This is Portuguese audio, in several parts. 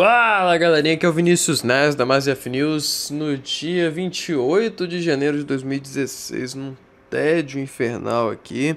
Fala galerinha, aqui é o Vinícius Nas da Mazef News no dia 28 de janeiro de 2016, num tédio infernal aqui.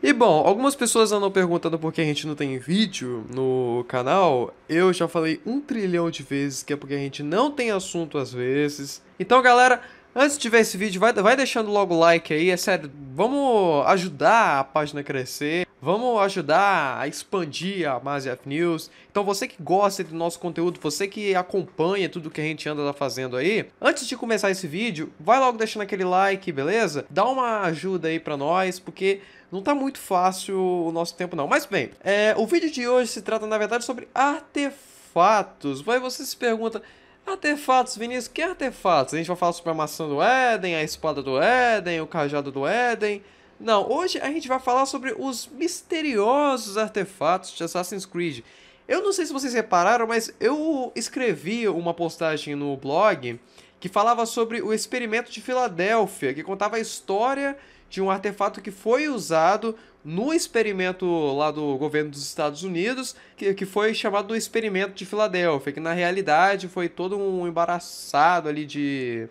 E bom, algumas pessoas andam perguntando por que a gente não tem vídeo no canal. Eu já falei um trilhão de vezes que é porque a gente não tem assunto às vezes. Então galera, Antes de ver esse vídeo, vai, vai deixando logo o like aí, é sério, vamos ajudar a página a crescer. Vamos ajudar a expandir a Maziaf News. Então você que gosta do nosso conteúdo, você que acompanha tudo que a gente anda fazendo aí, antes de começar esse vídeo, vai logo deixando aquele like, beleza? Dá uma ajuda aí para nós, porque não tá muito fácil o nosso tempo não. Mas bem, é, o vídeo de hoje se trata na verdade sobre artefatos. Vai você se pergunta, Artefatos, Vinícius, que artefatos? A gente vai falar sobre a maçã do Éden, a espada do Éden, o cajado do Éden. Não, hoje a gente vai falar sobre os misteriosos artefatos de Assassin's Creed. Eu não sei se vocês repararam, mas eu escrevi uma postagem no blog que falava sobre o experimento de Filadélfia, que contava a história de um artefato que foi usado no experimento lá do governo dos Estados Unidos, que, que foi chamado do experimento de Filadélfia, que na realidade foi todo um embaraçado ali de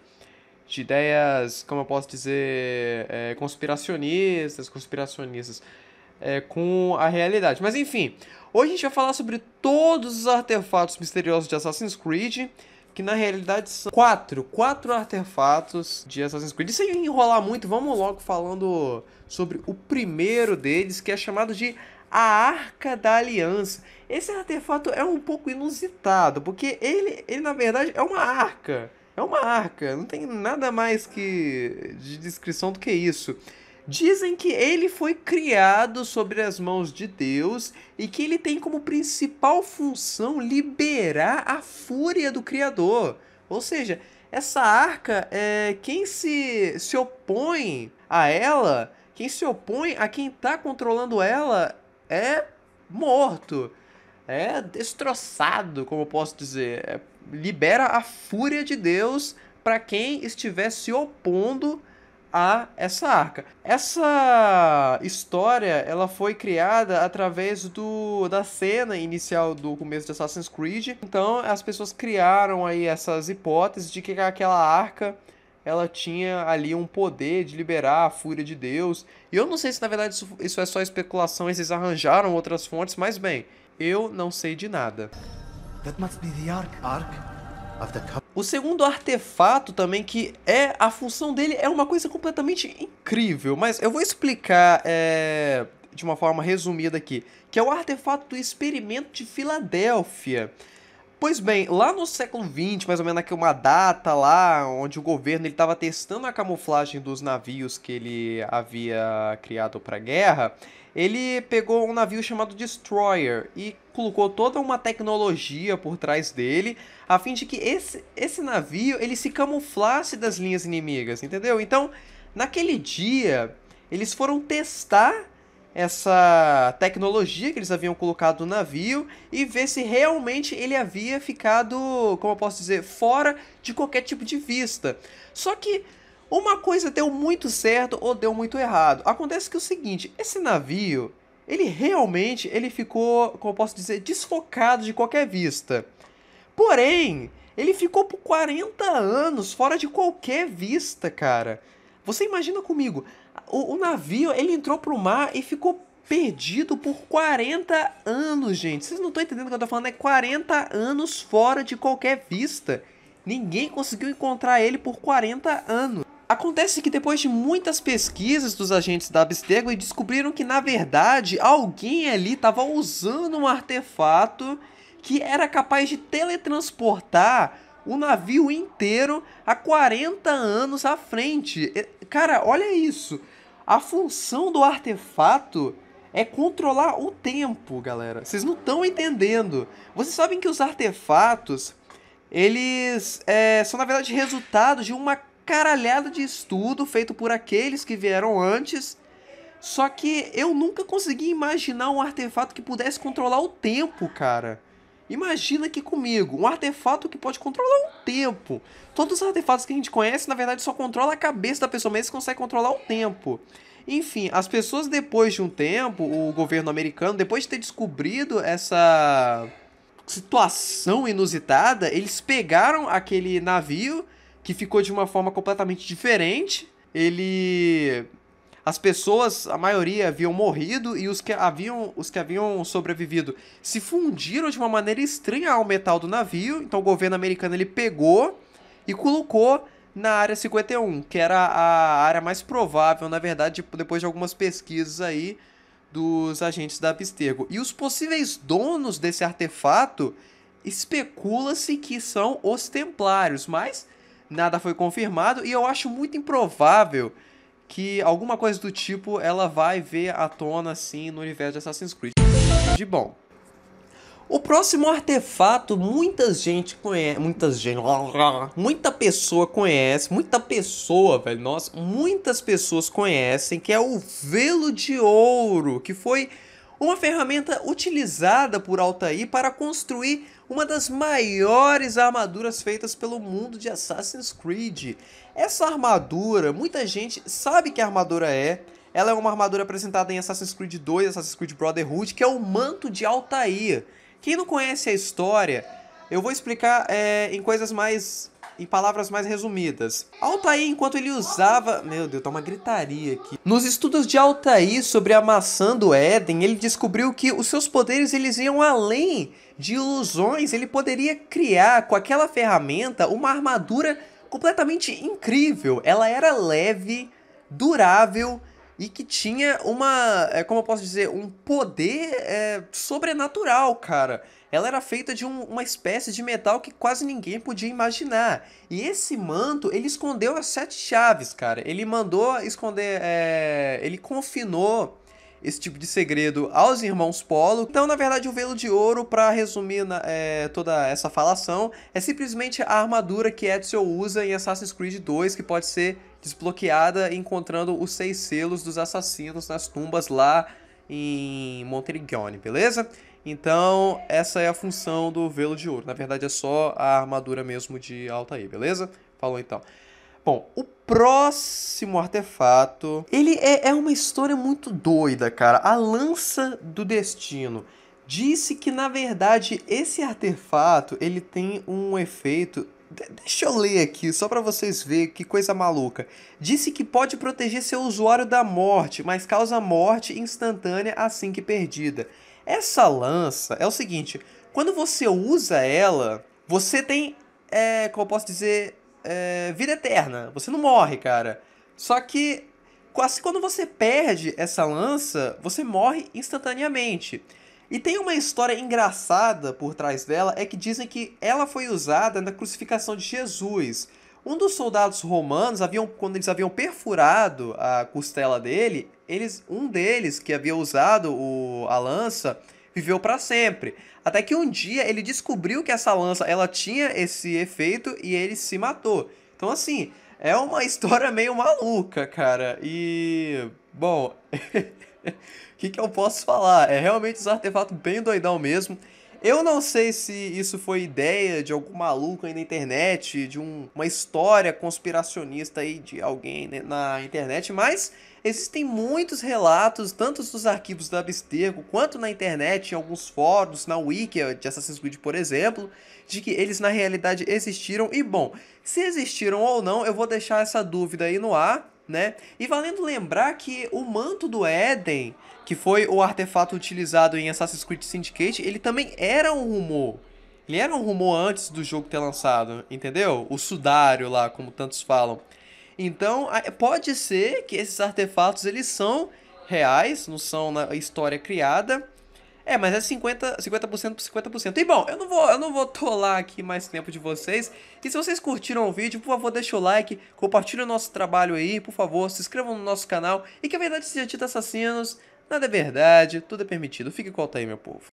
de ideias, como eu posso dizer, é, conspiracionistas, conspiracionistas é, com a realidade. Mas enfim, hoje a gente vai falar sobre todos os artefatos misteriosos de Assassin's Creed, que na realidade são quatro, quatro artefatos de Assassin's Creed. E sem enrolar muito, vamos logo falando sobre o primeiro deles, que é chamado de a Arca da Aliança. Esse artefato é um pouco inusitado, porque ele, ele na verdade é uma arca é uma arca, não tem nada mais que de descrição do que isso. Dizem que ele foi criado sobre as mãos de Deus e que ele tem como principal função liberar a fúria do Criador. Ou seja, essa arca, é, quem se, se opõe a ela, quem se opõe a quem está controlando ela, é morto é destroçado, como eu posso dizer. É, libera a fúria de Deus para quem estiver se opondo a essa arca. Essa história ela foi criada através do da cena inicial do começo de Assassin's Creed. Então as pessoas criaram aí essas hipóteses de que aquela arca ela tinha ali um poder de liberar a fúria de Deus. E eu não sei se na verdade isso, isso é só especulação eles arranjaram outras fontes, mas bem, eu não sei de nada. O segundo artefato também, que é a função dele, é uma coisa completamente incrível, mas eu vou explicar é, de uma forma resumida aqui, que é o artefato do experimento de Filadélfia. Pois bem, lá no século XX, mais ou menos aqui uma data lá, onde o governo estava testando a camuflagem dos navios que ele havia criado para guerra, ele pegou um navio chamado Destroyer e colocou toda uma tecnologia por trás dele, a fim de que esse, esse navio ele se camuflasse das linhas inimigas, entendeu? Então, naquele dia, eles foram testar essa tecnologia que eles haviam colocado no navio e ver se realmente ele havia ficado, como eu posso dizer, fora de qualquer tipo de vista. Só que uma coisa deu muito certo ou deu muito errado. Acontece que é o seguinte, esse navio, ele realmente ele ficou, como eu posso dizer, desfocado de qualquer vista. Porém, ele ficou por 40 anos fora de qualquer vista, cara. Você imagina comigo, o, o navio, ele entrou pro mar e ficou perdido por 40 anos, gente. Vocês não estão entendendo o que eu tô falando, é 40 anos fora de qualquer vista. Ninguém conseguiu encontrar ele por 40 anos. Acontece que depois de muitas pesquisas dos agentes da Abstergo, descobriram que na verdade alguém ali estava usando um artefato que era capaz de teletransportar o navio inteiro a 40 anos à frente. Cara, olha isso. A função do artefato é controlar o tempo, galera. Vocês não estão entendendo. Vocês sabem que os artefatos, eles é, são, na verdade, resultado de uma caralhada de estudo feito por aqueles que vieram antes. Só que eu nunca consegui imaginar um artefato que pudesse controlar o tempo, cara. Imagina aqui comigo, um artefato que pode controlar o tempo. Todos os artefatos que a gente conhece, na verdade, só controla a cabeça da pessoa, mas consegue controlar o tempo. Enfim, as pessoas depois de um tempo, o governo americano, depois de ter descobrido essa situação inusitada, eles pegaram aquele navio que ficou de uma forma completamente diferente. Ele as pessoas, a maioria, haviam morrido e os que haviam, os que haviam sobrevivido se fundiram de uma maneira estranha ao metal do navio. Então o governo americano ele pegou e colocou na área 51, que era a área mais provável, na verdade, tipo, depois de algumas pesquisas aí dos agentes da Abstergo. E os possíveis donos desse artefato especula-se que são os Templários, mas nada foi confirmado e eu acho muito improvável que alguma coisa do tipo ela vai ver à tona assim no universo de Assassin's Creed. De bom. O próximo artefato, muita gente conhece, muita gente, muita pessoa conhece, muita pessoa, velho, nossa, muitas pessoas conhecem, que é o velo de ouro, que foi uma ferramenta utilizada por Altair para construir uma das maiores armaduras feitas pelo mundo de Assassin's Creed. Essa armadura, muita gente sabe que armadura é, ela é uma armadura apresentada em Assassin's Creed 2, Assassin's Creed Brotherhood, que é o manto de Altair. Quem não conhece a história, eu vou explicar é, em coisas mais em palavras mais resumidas. Altair, enquanto ele usava. Meu Deus, tá uma gritaria aqui. Nos estudos de Altair sobre a maçã do Éden, ele descobriu que os seus poderes eles iam além de ilusões. Ele poderia criar com aquela ferramenta uma armadura completamente incrível. Ela era leve, durável e que tinha uma, é, como eu posso dizer, um poder é, sobrenatural, cara ela era feita de um, uma espécie de metal que quase ninguém podia imaginar. E esse manto, ele escondeu as sete chaves, cara. Ele mandou esconder. É... Ele confinou esse tipo de segredo aos irmãos Polo. Então, na verdade, o velo de ouro, para resumir na, é, toda essa falação, é simplesmente a armadura que edsel usa em Assassin's Creed 2, que pode ser desbloqueada encontrando os seis selos dos assassinos nas tumbas lá em Monterigione, beleza? Então, essa é a função do velo de ouro. Na verdade, é só a armadura mesmo de alta aí beleza? Falou então. Bom, o próximo artefato, ele é, é uma história muito doida, cara. A Lança do Destino disse que, na verdade, esse artefato, ele tem um efeito Deixa eu ler aqui, só para vocês verem que coisa maluca. Disse que pode proteger seu usuário da morte, mas causa morte instantânea assim que perdida. Essa lança é o seguinte: quando você usa ela, você tem, é, como eu posso dizer, é, vida eterna. Você não morre, cara. Só que quase quando você perde essa lança, você morre instantaneamente. E tem uma história engraçada por trás dela, é que dizem que ela foi usada na crucificação de Jesus. Um dos soldados romanos, haviam, quando eles haviam perfurado a costela dele, eles, um deles, que havia usado o, a lança, viveu para sempre. Até que um dia ele descobriu que essa lança ela tinha esse efeito e ele se matou. Então, assim, é uma história meio maluca, cara. E. Bom. O que, que eu posso falar? É realmente os artefatos bem doidão mesmo. Eu não sei se isso foi ideia de algum maluco aí na internet, de um, uma história conspiracionista aí de alguém né, na internet, mas existem muitos relatos, tanto nos arquivos da Abstergo, quanto na internet, em alguns fóruns, na Wiki eh, de Assassin's Creed, por exemplo, de que eles na realidade existiram. E bom, se existiram ou não, eu vou deixar essa dúvida aí no ar né? E valendo lembrar que o manto do Éden, que foi o artefato utilizado em Assassin's Creed Syndicate, ele também era um rumor. Ele era um rumor antes do jogo ter lançado, entendeu? O sudário lá, como tantos falam. Então, pode ser que esses artefatos eles são reais, não são na história criada, é, mas é 50%, 50 por 50%. E bom, eu não, vou, eu não vou tolar aqui mais tempo de vocês. E se vocês curtiram o vídeo, por favor, deixa o like, compartilha o nosso trabalho aí, por favor, se inscrevam no nosso canal. E que a verdade seja dita assassinos, nada é verdade, tudo é permitido. Fique com o aí, meu povo.